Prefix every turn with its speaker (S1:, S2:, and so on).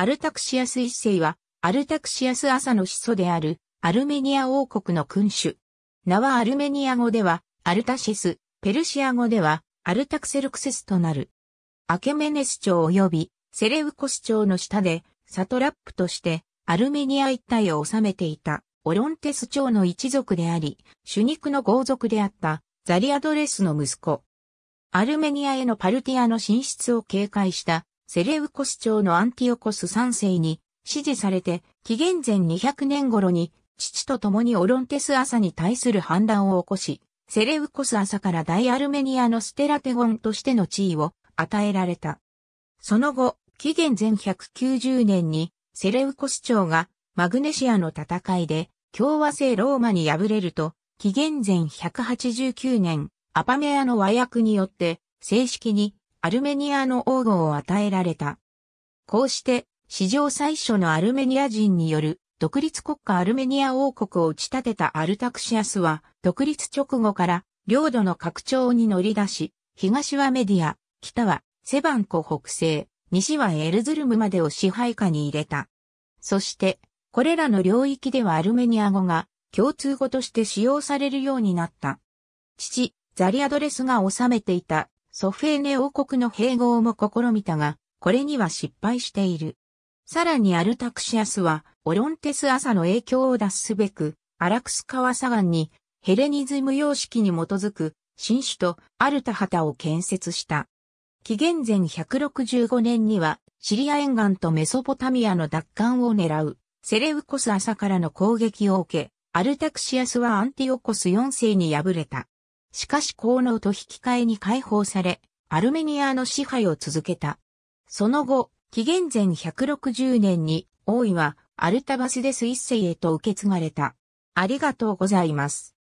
S1: アルタクシアス一世は、アルタクシアス朝の始祖である、アルメニア王国の君主。名はアルメニア語では、アルタシェス、ペルシア語では、アルタクセルクセスとなる。アケメネス朝及び、セレウコス朝の下で、サトラップとして、アルメニア一帯を治めていた、オロンテス朝の一族であり、主肉の豪族であった、ザリアドレスの息子。アルメニアへのパルティアの進出を警戒したセレウコス朝のアンティオコス3世に支持されて、紀元前200年頃に、父と共にオロンテス朝に対する反乱を起こし、セレウコス朝から大アルメニアのステラテゴンとしての地位を与えられた。その後、紀元前190年に、セレウコス朝がマグネシアの戦いで共和制ローマに敗れると、紀元前189年、アパメアの和訳によって正式にアルメニアの王号を与えられた。こうして、史上最初のアルメニア人による独立国家アルメニア王国を打ち立てたアルタクシアスは、独立直後から領土の拡張に乗り出し、東はメディア、北はセバン湖北西、西はエルズルムまでを支配下に入れた。そして、これらの領域ではアルメニア語が共通語として使用されるようになった。父、ザリアドレスが治めていたソフェーネ王国の併合も試みたが、これには失敗している。さらにアルタクシアスは、オロンテス朝の影響を脱すべく、アラクス川砂岸に、ヘレニズム様式に基づく、新首都アルタハタを建設した。紀元前165年には、シリア沿岸とメソポタミアの奪還を狙う、セレウコス朝からの攻撃を受け、アルタクシアスはアンティオコス4世に敗れた。しかし功能と引き換えに解放され、アルメニアの支配を続けた。その後、紀元前160年に王位はアルタバスデス一世へと受け継がれた。ありがとうございます。